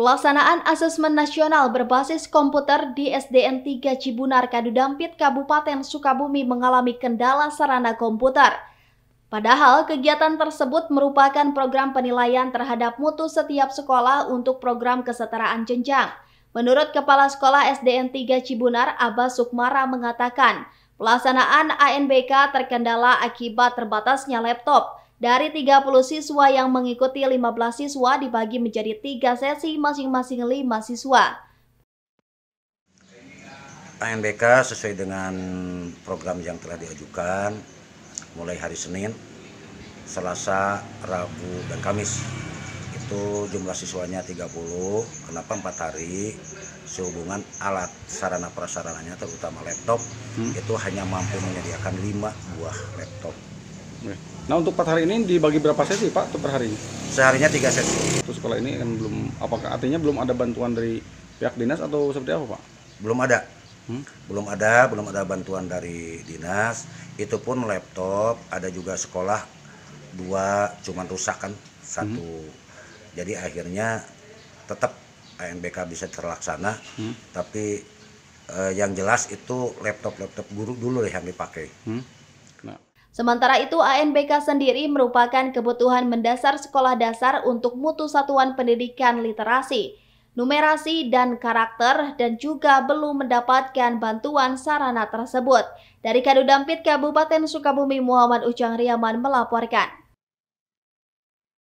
Pelaksanaan asesmen nasional berbasis komputer di SDN 3 Cibunar Kadudampit Kabupaten Sukabumi mengalami kendala sarana komputer. Padahal kegiatan tersebut merupakan program penilaian terhadap mutu setiap sekolah untuk program kesetaraan jenjang. Menurut Kepala Sekolah SDN 3 Cibunar, Abbas Sukmara mengatakan, pelaksanaan ANBK terkendala akibat terbatasnya laptop dari 30 siswa yang mengikuti 15 siswa dibagi menjadi tiga sesi masing-masing 5 siswa. ANBK sesuai dengan program yang telah diajukan mulai hari Senin, Selasa, Rabu, dan Kamis itu jumlah siswanya 30 kenapa empat hari sehubungan alat sarana prasarananya terutama laptop hmm. itu hanya mampu menyediakan 5 buah laptop Nah untuk empat hari ini dibagi berapa sesi Pak untuk per hari? Seharinya tiga sesi. Terus sekolah ini kan belum apakah artinya belum ada bantuan dari pihak dinas atau seperti apa Pak? Belum ada. Hmm? Belum ada, belum ada bantuan dari dinas. Itu pun laptop, ada juga sekolah dua cuman rusak kan satu. Hmm. Jadi akhirnya tetap ANBK bisa terlaksana, hmm. tapi eh, yang jelas itu laptop-laptop guru dulu yang dipakai. Hmm Sementara itu, ANBK sendiri merupakan kebutuhan mendasar sekolah dasar untuk mutu satuan pendidikan literasi, numerasi, dan karakter dan juga belum mendapatkan bantuan sarana tersebut. Dari Kadudampit Kabupaten Sukabumi Muhammad Ujang Riaman melaporkan.